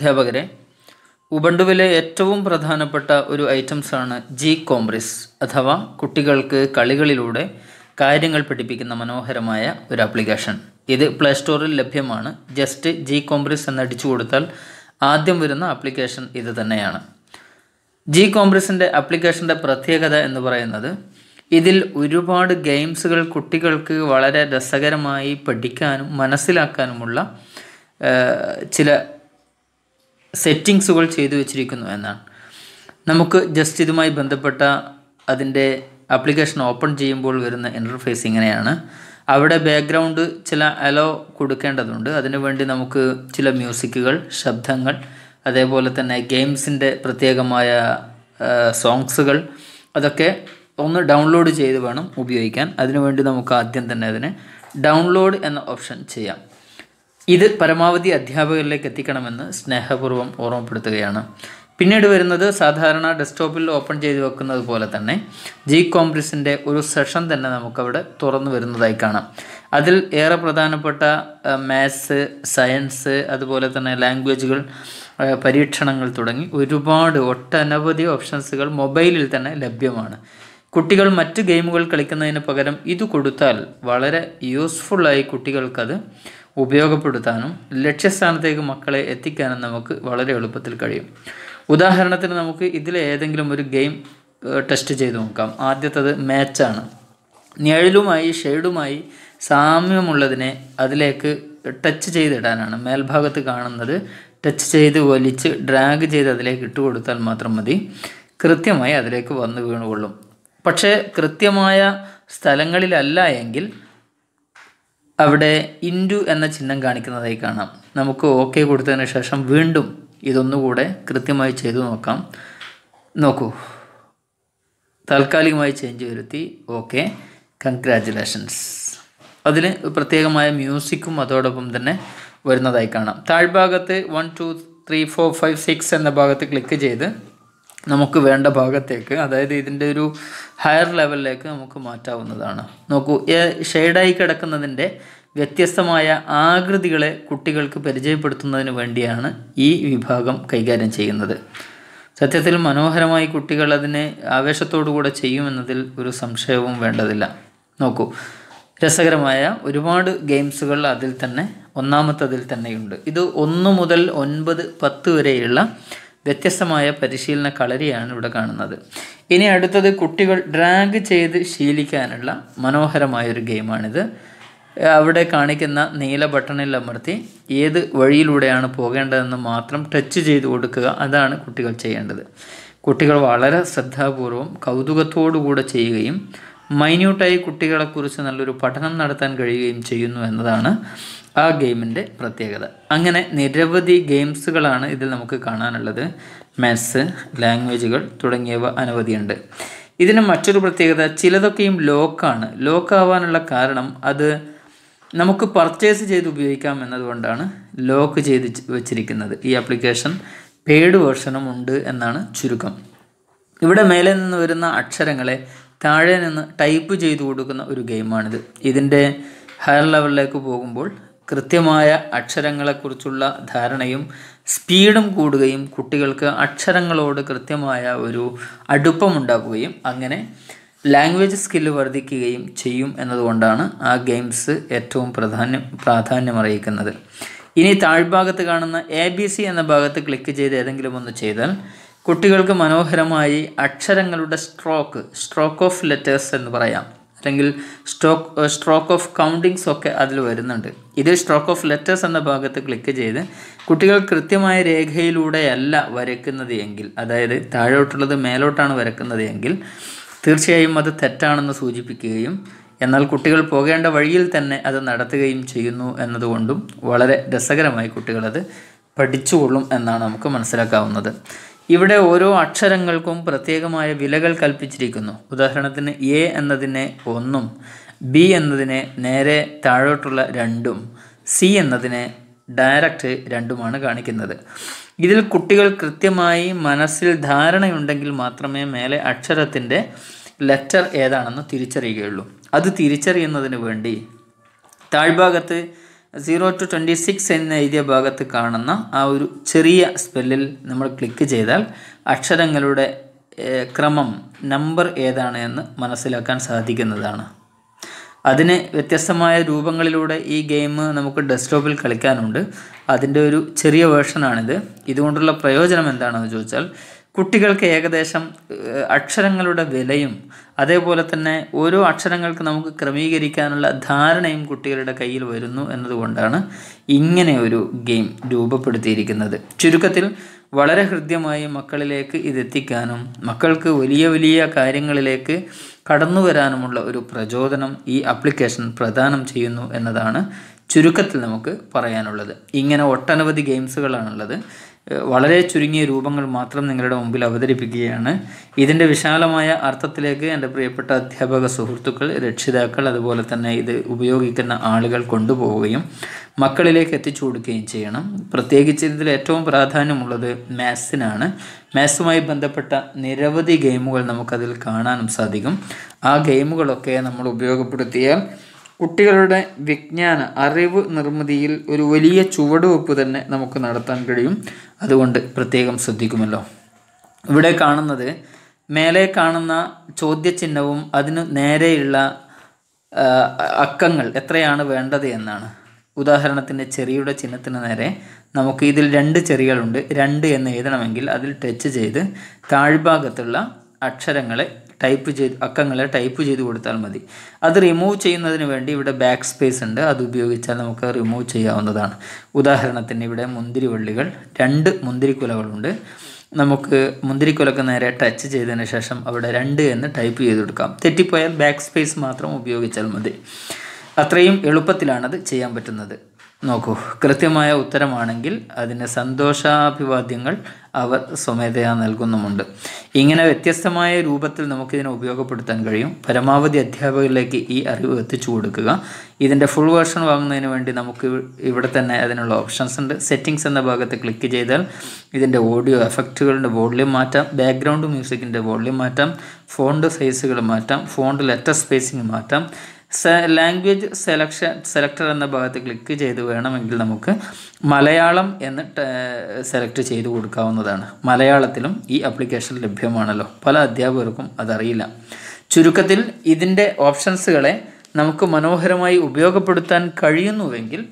അധ്യാപകരെ ഉബണ്ടുവിലെ ഏറ്റവും പ്രധാനപ്പെട്ട ഒരു ഐറ്റംസാണ് ജി കോംബ്രിസ് അഥവാ കുട്ടികൾക്ക് കളികളിലൂടെ കാര്യങ്ങൾ പഠിപ്പിക്കുന്ന മനോഹരമായ ഒരു ആപ്ലിക്കേഷൻ ഇത് പ്ലേ സ്റ്റോറിൽ ലഭ്യമാണ് ജസ്റ്റ് ജി കോംബ്രിസ് എന്നടിച്ചു കൊടുത്താൽ ആദ്യം വരുന്ന ആപ്ലിക്കേഷൻ ഇത് തന്നെയാണ് ജി കോംബ്രിസിൻ്റെ ആപ്ലിക്കേഷൻ്റെ പ്രത്യേകത എന്ന് പറയുന്നത് ഇതിൽ ഒരുപാട് ഗെയിംസുകൾ കുട്ടികൾക്ക് വളരെ രസകരമായി പഠിക്കാനും മനസ്സിലാക്കാനുമുള്ള ചില സെറ്റിങ്സുകൾ ചെയ്തു വെച്ചിരിക്കുന്നു എന്നാണ് നമുക്ക് ജസ്റ്റ് ഇതുമായി ബന്ധപ്പെട്ട അതിൻ്റെ ആപ്ലിക്കേഷൻ ഓപ്പൺ ചെയ്യുമ്പോൾ വരുന്ന ഇൻ്റർഫേസ് ഇങ്ങനെയാണ് അവിടെ ബാക്ക്ഗ്രൗണ്ട് ചില അലോ കൊടുക്കേണ്ടതുണ്ട് അതിനുവേണ്ടി നമുക്ക് ചില മ്യൂസിക്കുകൾ ശബ്ദങ്ങൾ അതേപോലെ തന്നെ ഗെയിംസിൻ്റെ പ്രത്യേകമായ സോങ്സുകൾ അതൊക്കെ ഒന്ന് ഡൗൺലോഡ് ചെയ്ത് വേണം ഉപയോഗിക്കാൻ അതിനുവേണ്ടി നമുക്ക് ആദ്യം തന്നെ അതിനെ ഡൗൺലോഡ് എന്ന ഓപ്ഷൻ ചെയ്യാം ഇത് പരമാവധി അധ്യാപകരിലേക്ക് എത്തിക്കണമെന്ന് സ്നേഹപൂർവ്വം ഓർമ്മപ്പെടുത്തുകയാണ് പിന്നീട് വരുന്നത് സാധാരണ ഡെസ്ക്ടോപ്പിൽ ഓപ്പൺ ചെയ്ത് വെക്കുന്നത് പോലെ തന്നെ ജി കോംപ്രിസിൻ്റെ ഒരു സെഷൻ തന്നെ നമുക്കവിടെ തുറന്നു വരുന്നതായി കാണാം അതിൽ ഏറെ പ്രധാനപ്പെട്ട മാത്സ് സയൻസ് അതുപോലെ തന്നെ ലാംഗ്വേജുകൾ പരീക്ഷണങ്ങൾ തുടങ്ങി ഒരുപാട് ഒട്ടനവധി ഓപ്ഷൻസുകൾ മൊബൈലിൽ തന്നെ ലഭ്യമാണ് കുട്ടികൾ മറ്റ് ഗെയിമുകൾ കളിക്കുന്നതിന് പകരം ഇത് കൊടുത്താൽ വളരെ യൂസ്ഫുള്ളായി കുട്ടികൾക്കത് ഉപയോഗപ്പെടുത്താനും ലക്ഷ്യസ്ഥാനത്തേക്ക് മക്കളെ എത്തിക്കാനും നമുക്ക് വളരെ എളുപ്പത്തിൽ കഴിയും ഉദാഹരണത്തിന് നമുക്ക് ഇതിലെ ഏതെങ്കിലും ഒരു ഗെയിം ടെസ്റ്റ് ചെയ്ത് നോക്കാം ആദ്യത്തത് മാച്ചാണ് നിഴലുമായി ഷെയ്ഡുമായി സാമ്യമുള്ളതിനെ അതിലേക്ക് ടച്ച് ചെയ്തിടാനാണ് മേൽഭാഗത്ത് കാണുന്നത് ടച്ച് ചെയ്ത് വലിച്ച് ഡ്രാഗ് ചെയ്ത് അതിലേക്ക് ഇട്ട് കൊടുത്താൽ മാത്രം മതി കൃത്യമായി അതിലേക്ക് വന്ന് വീണുകൊള്ളും പക്ഷേ കൃത്യമായ സ്ഥലങ്ങളിലല്ല എങ്കിൽ അവിടെ ഇൻഡു എന്ന ചിഹ്നം കാണിക്കുന്നതായി കാണാം നമുക്ക് ഓക്കെ കൊടുത്തതിന് ശേഷം വീണ്ടും ഇതൊന്നുകൂടെ കൃത്യമായി ചെയ്തു നോക്കാം നോക്കൂ താൽക്കാലികമായി ചേഞ്ച് വരുത്തി ഓക്കെ കൺഗ്രാജുലേഷൻസ് അതിൽ പ്രത്യേകമായ മ്യൂസിക്കും അതോടൊപ്പം തന്നെ വരുന്നതായി കാണാം താഴ്ഭാഗത്ത് one two three four five six എന്ന ഭാഗത്ത് ക്ലിക്ക് ചെയ്ത് നമുക്ക് വേണ്ട ഭാഗത്തേക്ക് അതായത് ഇതിൻ്റെ ഒരു ഹയർ ലെവലിലേക്ക് നമുക്ക് മാറ്റാവുന്നതാണ് നോക്കൂ ഷെയ്ഡായി കിടക്കുന്നതിൻ്റെ വ്യത്യസ്തമായ ആകൃതികളെ കുട്ടികൾക്ക് പരിചയപ്പെടുത്തുന്നതിന് വേണ്ടിയാണ് ഈ വിഭാഗം കൈകാര്യം ചെയ്യുന്നത് സത്യത്തിൽ മനോഹരമായി കുട്ടികൾ അതിനെ ആവേശത്തോടുകൂടെ ചെയ്യുമെന്നതിൽ ഒരു സംശയവും വേണ്ടതില്ല നോക്കൂ രസകരമായ ഒരുപാട് ഗെയിംസുകൾ അതിൽ തന്നെ ഒന്നാമത്തതിൽ തന്നെയുണ്ട് ഇത് ഒന്ന് മുതൽ ഒൻപത് പത്ത് വരെയുള്ള വ്യത്യസ്തമായ പരിശീലന കളരിയാണ് ഇവിടെ കാണുന്നത് ഇനി അടുത്തത് കുട്ടികൾ ഡ്രാഗ് ചെയ്ത് ശീലിക്കാനുള്ള മനോഹരമായൊരു ഗെയിമാണിത് അവിടെ കാണിക്കുന്ന നീല ബട്ടണിൽ അമർത്തി ഏത് വഴിയിലൂടെയാണ് പോകേണ്ടതെന്ന് മാത്രം ടച്ച് ചെയ്ത് കൊടുക്കുക അതാണ് കുട്ടികൾ ചെയ്യേണ്ടത് കുട്ടികൾ വളരെ ശ്രദ്ധാപൂർവം കൂടെ ചെയ്യുകയും മൈന്യൂട്ടായി കുട്ടികളെക്കുറിച്ച് നല്ലൊരു പഠനം നടത്താൻ കഴിയുകയും ചെയ്യുന്നു എന്നതാണ് ആ ഗെയിമിൻ്റെ പ്രത്യേകത അങ്ങനെ നിരവധി ഗെയിംസുകളാണ് ഇതിൽ നമുക്ക് കാണാനുള്ളത് മാത്സ് ലാംഗ്വേജുകൾ തുടങ്ങിയവ അനവധിയുണ്ട് ഇതിന് മറ്റൊരു പ്രത്യേകത ചിലതൊക്കെയും ലോക്കാണ് ലോക്കാവാനുള്ള കാരണം അത് നമുക്ക് പർച്ചേസ് ചെയ്ത് ഉപയോഗിക്കാം എന്നതുകൊണ്ടാണ് ലോക്ക് ചെയ്ത് വെച്ചിരിക്കുന്നത് ഈ ആപ്ലിക്കേഷൻ പെയ്ഡ് വേർഷനും ഉണ്ട് എന്നാണ് ചുരുക്കം ഇവിടെ മേലെ നിന്ന് വരുന്ന അക്ഷരങ്ങളെ താഴെ നിന്ന് ടൈപ്പ് ചെയ്തു കൊടുക്കുന്ന ഒരു ഗെയിമാണിത് ഇതിൻ്റെ ഹയർ ലെവലിലേക്ക് പോകുമ്പോൾ കൃത്യമായ അക്ഷരങ്ങളെക്കുറിച്ചുള്ള ധാരണയും സ്പീഡും കൂടുകയും കുട്ടികൾക്ക് അക്ഷരങ്ങളോട് കൃത്യമായ ഒരു അടുപ്പമുണ്ടാക്കുകയും അങ്ങനെ ലാംഗ്വേജ് സ്കില്ല് വർദ്ധിക്കുകയും ചെയ്യും എന്നതുകൊണ്ടാണ് ആ ഗെയിംസ് ഏറ്റവും പ്രാധാന്യം പ്രാധാന്യമറിയിക്കുന്നത് ഇനി താഴ്ഭാഗത്ത് കാണുന്ന എ ബി സി എന്ന ഭാഗത്ത് ക്ലിക്ക് ചെയ്ത് ഏതെങ്കിലും ഒന്ന് ചെയ്താൽ കുട്ടികൾക്ക് മനോഹരമായി അക്ഷരങ്ങളുടെ സ്ട്രോക്ക് സ്ട്രോക്ക് ഓഫ് ലെറ്റേഴ്സ് എന്ന് പറയാം അല്ലെങ്കിൽ സ്ട്രോക്ക് സ്ട്രോക്ക് ഓഫ് കൗണ്ടിങ്സ് ഒക്കെ അതിൽ വരുന്നുണ്ട് ഇതിൽ സ്ട്രോക്ക് ഓഫ് ലെറ്റേഴ്സ് എന്ന ഭാഗത്ത് ക്ലിക്ക് ചെയ്ത് കുട്ടികൾ കൃത്യമായ രേഖയിലൂടെയല്ല വരയ്ക്കുന്നത് എങ്കിൽ അതായത് താഴോട്ടുള്ളത് മേലോട്ടാണ് വരക്കുന്നത് എങ്കിൽ തീർച്ചയായും അത് തെറ്റാണെന്ന് സൂചിപ്പിക്കുകയും എന്നാൽ കുട്ടികൾ പോകേണ്ട വഴിയിൽ തന്നെ അത് നടത്തുകയും ചെയ്യുന്നു എന്നതുകൊണ്ടും വളരെ രസകരമായി കുട്ടികളത് പഠിച്ചുകൊള്ളും എന്നാണ് നമുക്ക് മനസ്സിലാക്കാവുന്നത് ഇവിടെ ഓരോ അക്ഷരങ്ങൾക്കും പ്രത്യേകമായ വിലകൾ കൽപ്പിച്ചിരിക്കുന്നു ഉദാഹരണത്തിന് എ എന്നതിനെ ഒന്നും ബി എന്നതിനെ നേരെ താഴോട്ടുള്ള രണ്ടും സി എന്നതിനെ ഡയറക്റ്റ് രണ്ടുമാണ് കാണിക്കുന്നത് ഇതിൽ കുട്ടികൾ കൃത്യമായി മനസ്സിൽ ധാരണയുണ്ടെങ്കിൽ മാത്രമേ മേലെ അക്ഷരത്തിൻ്റെ ലെറ്റർ ഏതാണെന്ന് തിരിച്ചറിയുകയുള്ളൂ അത് തിരിച്ചറിയുന്നതിന് വേണ്ടി താഴ്ഭാഗത്ത് സീറോ ടു ട്വൻറ്റി സിക്സ് എന്ന് എഴുതിയ ഭാഗത്ത് കാണുന്ന ആ ഒരു ചെറിയ സ്പെല്ലിൽ നമ്മൾ ക്ലിക്ക് ചെയ്താൽ അക്ഷരങ്ങളുടെ ക്രമം നമ്പർ ഏതാണ് എന്ന് മനസ്സിലാക്കാൻ സാധിക്കുന്നതാണ് അതിന് വ്യത്യസ്തമായ രൂപങ്ങളിലൂടെ ഈ ഗെയിം നമുക്ക് ഡെസ്ക്ടോപ്പിൽ കളിക്കാനുണ്ട് അതിൻ്റെ ഒരു ചെറിയ വേർഷനാണിത് ഇതുകൊണ്ടുള്ള പ്രയോജനം എന്താണെന്ന് ചോദിച്ചാൽ കുട്ടികൾക്ക് ഏകദേശം അക്ഷരങ്ങളുടെ വിലയും അതേപോലെ തന്നെ ഓരോ അക്ഷരങ്ങൾക്ക് നമുക്ക് ക്രമീകരിക്കാനുള്ള ധാരണയും കുട്ടികളുടെ കയ്യിൽ വരുന്നു എന്നതുകൊണ്ടാണ് ഇങ്ങനെ ഒരു ഗെയിം രൂപപ്പെടുത്തിയിരിക്കുന്നത് ചുരുക്കത്തിൽ വളരെ ഹൃദ്യമായി മക്കളിലേക്ക് ഇതെത്തിക്കാനും മക്കൾക്ക് വലിയ വലിയ കാര്യങ്ങളിലേക്ക് കടന്നു വരാനുമുള്ള ഒരു പ്രചോദനം ഈ ആപ്ലിക്കേഷൻ പ്രദാനം ചെയ്യുന്നു എന്നതാണ് ചുരുക്കത്തിൽ നമുക്ക് പറയാനുള്ളത് ഇങ്ങനെ ഒട്ടനവധി ഗെയിംസുകളാണുള്ളത് വളരെ ചുരുങ്ങിയ രൂപങ്ങൾ മാത്രം നിങ്ങളുടെ മുമ്പിൽ അവതരിപ്പിക്കുകയാണ് ഇതിൻ്റെ വിശാലമായ അർത്ഥത്തിലേക്ക് എൻ്റെ പ്രിയപ്പെട്ട അധ്യാപക സുഹൃത്തുക്കൾ രക്ഷിതാക്കൾ അതുപോലെ തന്നെ ഇത് ഉപയോഗിക്കുന്ന ആളുകൾ കൊണ്ടുപോവുകയും മക്കളിലേക്ക് എത്തിച്ചു കൊടുക്കുകയും ചെയ്യണം പ്രത്യേകിച്ച് ഇതിൽ ഏറ്റവും പ്രാധാന്യമുള്ളത് മാത്സിനാണ് മാത്സുമായി ബന്ധപ്പെട്ട നിരവധി ഗെയിമുകൾ നമുക്കതിൽ കാണാനും സാധിക്കും ആ ഗെയിമുകളൊക്കെ നമ്മൾ ഉപയോഗപ്പെടുത്തിയാൽ കുട്ടികളുടെ വിജ്ഞാന അറിവ് നിർമ്മിതിയിൽ ഒരു വലിയ ചുവടുവെപ്പ് തന്നെ നമുക്ക് നടത്താൻ കഴിയും അതുകൊണ്ട് പ്രത്യേകം ശ്രദ്ധിക്കുമല്ലോ ഇവിടെ കാണുന്നത് മേലെ കാണുന്ന ചോദ്യചിഹ്നവും അതിന് നേരെയുള്ള അക്കങ്ങൾ എത്രയാണ് വേണ്ടത് എന്നാണ് ഉദാഹരണത്തിന് ചെറിയുടെ ചിഹ്നത്തിന് നേരെ നമുക്ക് ഇതിൽ രണ്ട് ചെറികളുണ്ട് രണ്ട് എന്ന് എഴുതണമെങ്കിൽ അതിൽ ടച്ച് ചെയ്ത് താഴ്ഭാഗത്തുള്ള അക്ഷരങ്ങളെ ടൈപ്പ് ചെയ്ത് അക്കങ്ങളെ ടൈപ്പ് ചെയ്ത് കൊടുത്താൽ മതി അത് റിമൂവ് ചെയ്യുന്നതിന് വേണ്ടി ഇവിടെ ബാക്ക് സ്പേസ് ഉണ്ട് അത് ഉപയോഗിച്ചാൽ നമുക്ക് റിമൂവ് ചെയ്യാവുന്നതാണ് ഉദാഹരണത്തിന് ഇവിടെ വള്ളികൾ രണ്ട് മുന്തിരിക്കുലകളുണ്ട് നമുക്ക് മുന്തിരിക്കുലക്ക് നേരെ ടച്ച് ചെയ്തതിന് ശേഷം അവിടെ രണ്ട് എന്ന് ടൈപ്പ് ചെയ്ത് കൊടുക്കാം തെറ്റിപ്പോയാൽ ബാക്ക് സ്പേസ് മാത്രം ഉപയോഗിച്ചാൽ മതി അത്രയും എളുപ്പത്തിലാണത് ചെയ്യാൻ പറ്റുന്നത് നോക്കൂ കൃത്യമായ ഉത്തരമാണെങ്കിൽ അതിന് സന്തോഷാഭിവാദ്യങ്ങൾ അവർ സ്വമേധയാ നൽകുന്നുമുണ്ട് ഇങ്ങനെ വ്യത്യസ്തമായ രൂപത്തിൽ നമുക്കിതിനെ ഉപയോഗപ്പെടുത്താൻ കഴിയും പരമാവധി അധ്യാപകരിലേക്ക് ഈ അറിവ് എത്തിച്ചു കൊടുക്കുക ഇതിൻ്റെ ഫുൾ വേർഷൻ വാങ്ങുന്നതിന് വേണ്ടി നമുക്ക് ഇവിടെ തന്നെ അതിനുള്ള ഓപ്ഷൻസ് ഉണ്ട് സെറ്റിങ്സ് എന്ന ഭാഗത്ത് ക്ലിക്ക് ചെയ്താൽ ഇതിൻ്റെ ഓഡിയോ എഫക്റ്റുകളുടെ വോള്യൂം മാറ്റാം ബാക്ക്ഗ്രൗണ്ട് മ്യൂസിക്കിൻ്റെ വോള്യൂം മാറ്റാം ഫോണ്ട് സൈസുകൾ മാറ്റാം ഫോണ്ട് ലെറ്റർ സ്പേസിങ് മാറ്റാം ലാംഗ്വേജ് സെലക്ഷൻ സെലക്ടർ എന്ന ഭാഗത്ത് ക്ലിക്ക് ചെയ്ത് വേണമെങ്കിൽ നമുക്ക് മലയാളം എന്ന് സെലക്ട് ചെയ്ത് കൊടുക്കാവുന്നതാണ് മലയാളത്തിലും ഈ ആപ്ലിക്കേഷൻ ലഭ്യമാണല്ലോ പല അധ്യാപകർക്കും അതറിയില്ല ചുരുക്കത്തിൽ ഇതിൻ്റെ ഓപ്ഷൻസുകളെ നമുക്ക് മനോഹരമായി ഉപയോഗപ്പെടുത്താൻ കഴിയുന്നുവെങ്കിൽ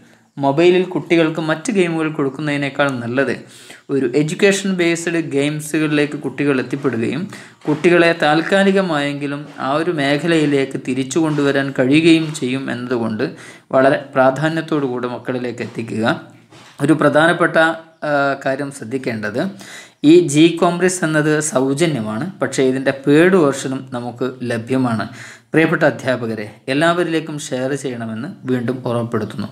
മൊബൈലിൽ കുട്ടികൾക്ക് മറ്റ് ഗെയിമുകൾ കൊടുക്കുന്നതിനേക്കാൾ നല്ലത് ഒരു എഡ്യൂക്കേഷൻ ബേസ്ഡ് ഗെയിംസുകളിലേക്ക് കുട്ടികൾ എത്തിപ്പെടുകയും കുട്ടികളെ താൽക്കാലികമായെങ്കിലും ആ ഒരു മേഖലയിലേക്ക് തിരിച്ചു കൊണ്ടുവരാൻ കഴിയുകയും ചെയ്യും എന്നതുകൊണ്ട് വളരെ പ്രാധാന്യത്തോടു കൂടെ മക്കളിലേക്ക് എത്തിക്കുക ഒരു പ്രധാനപ്പെട്ട കാര്യം ശ്രദ്ധിക്കേണ്ടത് ഈ ജി കോംബ്രിസ് എന്നത് സൗജന്യമാണ് പക്ഷേ ഇതിൻ്റെ പേഡ് വേർഷനും നമുക്ക് ലഭ്യമാണ് പ്രിയപ്പെട്ട അധ്യാപകരെ എല്ലാവരിലേക്കും ഷെയർ ചെയ്യണമെന്ന് വീണ്ടും ഓർമ്മപ്പെടുത്തുന്നു